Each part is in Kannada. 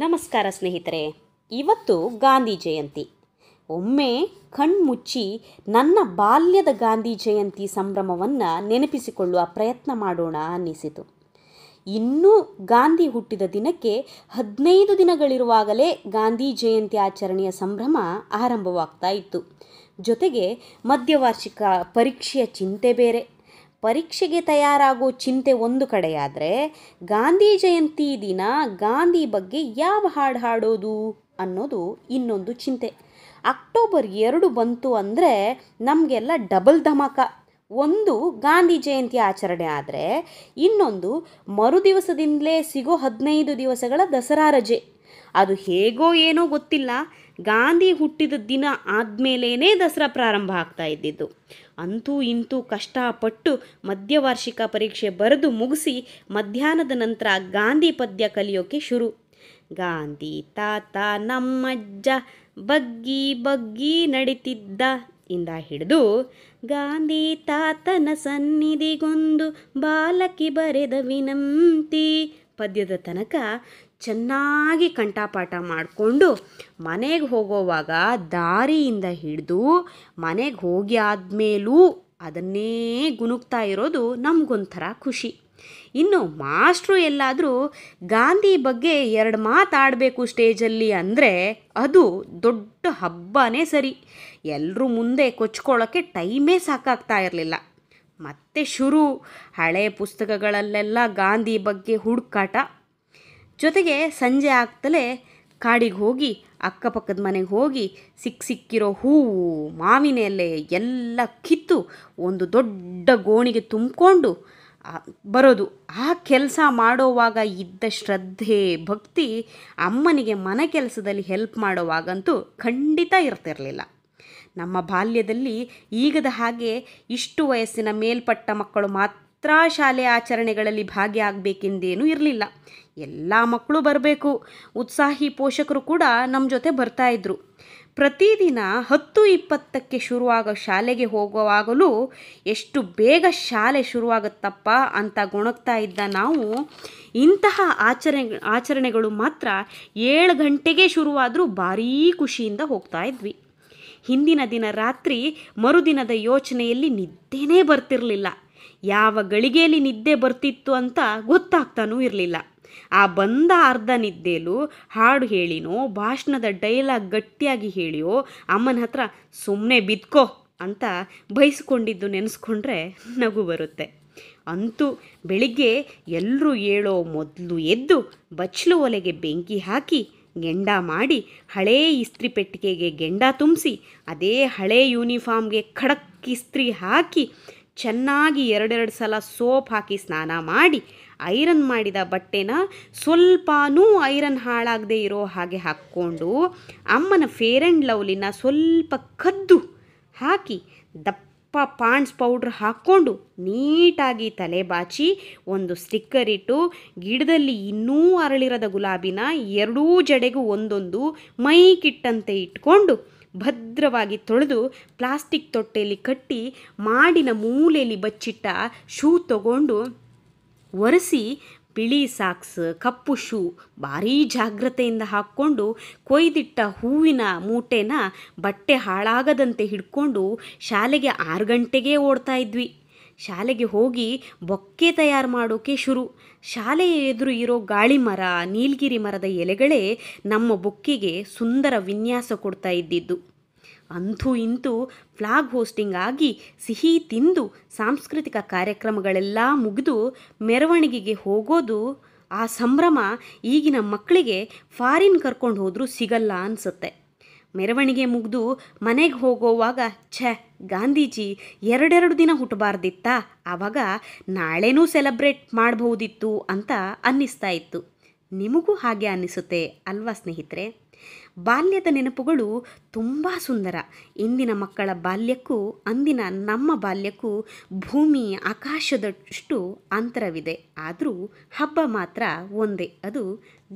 ನಮಸ್ಕಾರ ಸ್ನೇಹಿತರೆ ಇವತ್ತು ಗಾಂಧಿ ಜಯಂತಿ ಒಮ್ಮೆ ಕಣ್ಮುಚ್ಚಿ ನನ್ನ ಬಾಲ್ಯದ ಗಾಂಧಿ ಜಯಂತಿ ಸಂಭ್ರಮವನ್ನು ನೆನಪಿಸಿಕೊಳ್ಳುವ ಪ್ರಯತ್ನ ಮಾಡೋಣ ಅನ್ನಿಸಿತು ಇನ್ನೂ ಗಾಂಧಿ ಹುಟ್ಟಿದ ದಿನಕ್ಕೆ ಹದಿನೈದು ದಿನಗಳಿರುವಾಗಲೇ ಗಾಂಧಿ ಜಯಂತಿ ಆಚರಣೆಯ ಸಂಭ್ರಮ ಆರಂಭವಾಗ್ತಾ ಇತ್ತು ಜೊತೆಗೆ ಮಧ್ಯವಾರ್ಷಿಕ ಪರೀಕ್ಷೆಯ ಚಿಂತೆ ಬೇರೆ ಪರೀಕ್ಷೆಗೆ ತಯಾರಾಗೋ ಚಿಂತೆ ಒಂದು ಕಡೆಯಾದರೆ ಗಾಂಧಿ ಜಯಂತಿ ದಿನ ಗಾಂಧಿ ಬಗ್ಗೆ ಯಾವ ಹಾಡು ಹಾಡೋದು ಅನ್ನೋದು ಇನ್ನೊಂದು ಚಿಂತೆ ಅಕ್ಟೋಬರ್ ಎರಡು ಬಂತು ಅಂದರೆ ನಮಗೆಲ್ಲ ಡಬಲ್ ಧಮಕ ಒಂದು ಗಾಂಧಿ ಜಯಂತಿ ಆಚರಣೆ ಆದರೆ ಇನ್ನೊಂದು ಮರುದಿವಸದಿಂದಲೇ ಸಿಗೋ ಹದಿನೈದು ದಿವಸಗಳ ದಸರಾ ರಜೆ ಅದು ಹೇಗೋ ಏನೋ ಗೊತ್ತಿಲ್ಲ ಗಾಂಧಿ ಹುಟ್ಟಿದ ದಿನ ಆದಮೇಲೇ ದಸರಾ ಪ್ರಾರಂಭ ಆಗ್ತಾ ಇದ್ದಿದ್ದು ಅಂತೂ ಇಂತೂ ಕಷ್ಟಪಟ್ಟು ಮಧ್ಯವಾರ್ಷಿಕ ಪರೀಕ್ಷೆ ಬರೆದು ಮುಗಿಸಿ ಮಧ್ಯಾಹ್ನದ ನಂತರ ಗಾಂಧಿ ಪದ್ಯ ಕಲಿಯೋಕೆ ಶುರು ಗಾಂಧಿ ತಾತ ನಮ್ಮಜ್ಜ ಬಗ್ಗಿ ಬಗ್ಗಿ ನಡೀತಿದ್ದ ಇಂದ ಹಿಡಿದು ಗಾಂಧಿ ತಾತನ ಸನ್ನಿಧಿಗೊಂದು ಬಾಲಕಿ ಬರೆದ ವಿನಂತಿ ಪದ್ಯದ ತನಕ ಚೆನ್ನಾಗಿ ಕಂಠಪಾಠ ಮಾಡಿಕೊಂಡು ಮನೆಗೆ ಹೋಗೋವಾಗ ದಾರಿಯಿಂದ ಹಿಡಿದು ಮನೆಗೆ ಹೋಗಿ ಆದಮೇಲೂ ಅದನ್ನೇ ಗುಣುಗ್ತಾ ಇರೋದು ನಮಗೊಂಥರ ಖುಷಿ ಇನ್ನು ಮಾಸ್ಟ್ರು ಎಲ್ಲಾದರೂ ಗಾಂಧಿ ಬಗ್ಗೆ ಎರಡು ಮಾತಾಡಬೇಕು ಸ್ಟೇಜಲ್ಲಿ ಅಂದರೆ ಅದು ದೊಡ್ಡ ಹಬ್ಬನೇ ಸರಿ ಎಲ್ಲರೂ ಮುಂದೆ ಕೊಚ್ಕೊಳ್ಳೋಕ್ಕೆ ಟೈಮೇ ಸಾಕಾಗ್ತಾ ಇರಲಿಲ್ಲ ಮತ್ತೆ ಶುರು ಹಳೆ ಪುಸ್ತಕಗಳಲ್ಲೆಲ್ಲ ಗಾಂಧಿ ಬಗ್ಗೆ ಹುಡುಕಾಟ ಜೊತೆಗೆ ಸಂಜೆ ಆಗ್ತಲೇ ಕಾಡಿಗೆ ಹೋಗಿ ಅಕ್ಕಪಕ್ಕದ ಮನೆಗೆ ಹೋಗಿ ಸಿಕ್ಕ ಸಿಕ್ಕಿರೋ ಹೂವು ಮಾವಿನ ಎಲೆ ಎಲ್ಲ ಕಿತ್ತು ಒಂದು ದೊಡ್ಡ ಗೋಣಿಗೆ ತುಂಬಿಕೊಂಡು ಬರೋದು ಆ ಕೆಲಸ ಮಾಡೋವಾಗ ಇದ್ದ ಶ್ರದ್ಧೆ ಭಕ್ತಿ ಅಮ್ಮನಿಗೆ ಮನೆ ಕೆಲಸದಲ್ಲಿ ಹೆಲ್ಪ್ ಮಾಡೋವಾಗಂತೂ ಖಂಡಿತ ಇರ್ತಿರಲಿಲ್ಲ ನಮ್ಮ ಬಾಲ್ಯದಲ್ಲಿ ಈಗದ ಹಾಗೆ ಇಷ್ಟು ವಯಸ್ಸಿನ ಮೇಲ್ಪಟ್ಟ ಮಕ್ಕಳು ಮಾತ್ರ ಮಾತ್ರ ಶಾಲೆ ಆಚರಣೆಗಳಲ್ಲಿ ಭಾಗಿಯಾಗಬೇಕೆಂದೇನು ಇರಲಿಲ್ಲ ಎಲ್ಲ ಮಕ್ಕಳು ಬರಬೇಕು ಉತ್ಸಾಹಿ ಪೋಷಕರು ಕೂಡ ನಮ್ಮ ಜೊತೆ ಬರ್ತಾಯಿದ್ರು ಪ್ರತಿದಿನ ಹತ್ತು ಇಪ್ಪತ್ತಕ್ಕೆ ಶುರುವಾಗ ಶಾಲೆಗೆ ಹೋಗುವಾಗಲೂ ಎಷ್ಟು ಬೇಗ ಶಾಲೆ ಶುರುವಾಗುತ್ತಪ್ಪ ಅಂತ ಗೊಣಗ್ತಾ ಇದ್ದ ನಾವು ಇಂತಹ ಆಚರಣೆ ಆಚರಣೆಗಳು ಮಾತ್ರ ಏಳು ಗಂಟೆಗೆ ಶುರುವಾದರೂ ಭಾರೀ ಖುಷಿಯಿಂದ ಹೋಗ್ತಾ ಇದ್ವಿ ಹಿಂದಿನ ದಿನ ರಾತ್ರಿ ಮರುದಿನದ ಯೋಚನೆಯಲ್ಲಿ ನಿದ್ದೆನೇ ಬರ್ತಿರಲಿಲ್ಲ ಯಾವ ಗಳಿಗೆಯಲ್ಲಿ ನಿದ್ದೆ ಬರ್ತಿತ್ತು ಅಂತ ಗೊತ್ತಾಗ್ತಾನೂ ಇರಲಿಲ್ಲ ಆ ಬಂದ ಅರ್ಧ ನಿದ್ದೆಲೂ ಹಾಡು ಹೇಳಿನೋ ಭಾಷಣದ ಡೈಲಾಗ್ ಗಟ್ಟಿಯಾಗಿ ಹೇಳಿಯೋ ಅಮ್ಮನ ಹತ್ರ ಸುಮ್ಮನೆ ಬಿದ್ಕೋ ಅಂತ ಬಯಸ್ಕೊಂಡಿದ್ದು ನೆನೆಸ್ಕೊಂಡ್ರೆ ನಗು ಬರುತ್ತೆ ಅಂತೂ ಬೆಳಿಗ್ಗೆ ಎಲ್ಲರೂ ಏಳೋ ಮೊದಲು ಎದ್ದು ಬಚ್ಚಲು ಒಲೆಗೆ ಬೆಂಕಿ ಹಾಕಿ ಗೆಂಡ ಮಾಡಿ ಹಳೇ ಇಸ್ತ್ರಿ ಪೆಟ್ಟಿಗೆಗೆ ಗೆಂಡ ತುಂಬಿಸಿ ಅದೇ ಹಳೇ ಯೂನಿಫಾರ್ಮ್ಗೆ ಖಡಕ್ ಇಸ್ತ್ರಿ ಹಾಕಿ ಚೆನ್ನಾಗಿ ಎರಡೆರಡು ಸಲ ಸೋಪ್ ಹಾಕಿ ಸ್ನಾನ ಮಾಡಿ ಐರನ್ ಮಾಡಿದ ಬಟ್ಟೆನ ಸ್ವಲ್ಪನೂ ಐರನ್ ಹಾಳಾಗದೆ ಇರೋ ಹಾಗೆ ಹಾಕ್ಕೊಂಡು ಅಮ್ಮನ ಫೇರ್ ಆ್ಯಂಡ್ ಲವ್ಲಿನ ಸ್ವಲ್ಪ ಕದ್ದು ಹಾಕಿ ದಪ್ಪ ಪಾಂಡ್ಸ್ ಪೌಡ್ರ್ ಹಾಕ್ಕೊಂಡು ನೀಟಾಗಿ ತಲೆ ಬಾಚಿ ಒಂದು ಸ್ಟಿಕ್ಕರ್ ಇಟ್ಟು ಗಿಡದಲ್ಲಿ ಇನ್ನೂ ಅರಳಿರದ ಗುಲಾಬಿನ ಎರಡೂ ಜಡೆಗೂ ಒಂದೊಂದು ಮೈ ಕಿಟ್ಟಂತೆ ಇಟ್ಕೊಂಡು ಭದ್ರವಾಗಿ ತೊಳೆದು ಪ್ಲಾಸ್ಟಿಕ್ ತೊಟ್ಟೆಯಲ್ಲಿ ಕಟ್ಟಿ ಮಾಡಿನ ಮೂಲೆಯಲ್ಲಿ ಬಚ್ಚಿಟ್ಟ ಶೂ ತಗೊಂಡು ಒರೆಸಿ ಬಿಳಿ ಸಾಕ್ಸ್ ಕಪ್ಪು ಶೂ ಭಾರೀ ಜಾಗ್ರತೆಯಿಂದ ಹಾಕ್ಕೊಂಡು ಕೊಯ್ದಿಟ್ಟ ಹೂವಿನ ಮೂಟೆನ ಬಟ್ಟೆ ಹಾಳಾಗದಂತೆ ಹಿಡ್ಕೊಂಡು ಶಾಲೆಗೆ ಆರು ಗಂಟೆಗೆ ಓಡ್ತಾ ಇದ್ವಿ ಶಾಲೆಗೆ ಹೋಗಿ ಬೊಕ್ಕೆ ತಯಾರು ಮಾಡೋಕೆ ಶುರು ಶಾಲೆಯ ಎದುರು ಇರೋ ಗಾಳಿ ಮರ ನೀಲಗಿರಿ ಮರದ ಎಲೆಗಳೇ ನಮ್ಮ ಬೊಕ್ಕೆಗೆ ಸುಂದರ ವಿನ್ಯಾಸ ಕೊಡ್ತಾ ಇದ್ದಿದ್ದು ಅಂಥೂ ಇಂತೂ ಫ್ಲಾಗ್ ಹೋಸ್ಟಿಂಗ್ ಆಗಿ ಸಿಹಿ ತಿಂದು ಸಾಂಸ್ಕೃತಿಕ ಕಾರ್ಯಕ್ರಮಗಳೆಲ್ಲ ಮುಗಿದು ಮೆರವಣಿಗೆಗೆ ಹೋಗೋದು ಆ ಸಂಭ್ರಮ ಈಗಿನ ಮಕ್ಕಳಿಗೆ ಫಾರಿನ್ ಕರ್ಕೊಂಡು ಹೋದರೂ ಸಿಗಲ್ಲ ಅನಿಸುತ್ತೆ ಮೆರವಣಿಗೆ ಮುಗಿದು ಮನೆಗೆ ಹೋಗೋವಾಗ ಛೆ ಗಾಂಧೀಜಿ ಎರಡೆರಡು ದಿನ ಹುಟ್ಟಬಾರ್ದಿತ್ತಾ ಆವಾಗ ನಾಳೆನೂ ಸೆಲೆಬ್ರೇಟ್ ಮಾಡಬಹುದಿತ್ತು ಅಂತ ಅನ್ನಿಸ್ತಾ ಇತ್ತು ನಿಮಗೂ ಹಾಗೆ ಅನ್ನಿಸುತ್ತೆ ಅಲ್ವಾ ಸ್ನೇಹಿತರೆ ಬಾಲ್ಯದ ನೆನಪುಗಳು ತುಂಬ ಸುಂದರ ಇಂದಿನ ಮಕ್ಕಳ ಬಾಲ್ಯಕ್ಕೂ ಅಂದಿನ ನಮ್ಮ ಬಾಲ್ಯಕ್ಕೂ ಭೂಮಿ ಆಕಾಶದಷ್ಟು ಅಂತರವಿದೆ ಆದರೂ ಹಬ್ಬ ಮಾತ್ರ ಒಂದೇ ಅದು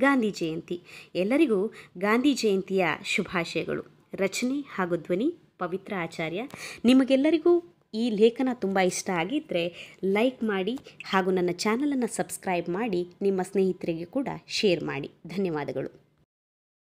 ಗಾಂಧಿ ಜಯಂತಿ ಎಲ್ಲರಿಗೂ ಗಾಂಧಿ ಜಯಂತಿಯ ಶುಭಾಶಯಗಳು ರಚನೆ ಹಾಗೂ ಧ್ವನಿ ಪವಿತ್ರ ಆಚಾರ್ಯ ನಿಮಗೆಲ್ಲರಿಗೂ ಈ ಲೇಖನ ತುಂಬ ಇಷ್ಟ ಆಗಿದ್ದರೆ ಲೈಕ್ ಮಾಡಿ ಹಾಗೂ ನನ್ನ ಚಾನಲನ್ನು ಸಬ್ಸ್ಕ್ರೈಬ್ ಮಾಡಿ ನಿಮ್ಮ ಸ್ನೇಹಿತರಿಗೆ ಕೂಡ ಶೇರ್ ಮಾಡಿ ಧನ್ಯವಾದಗಳು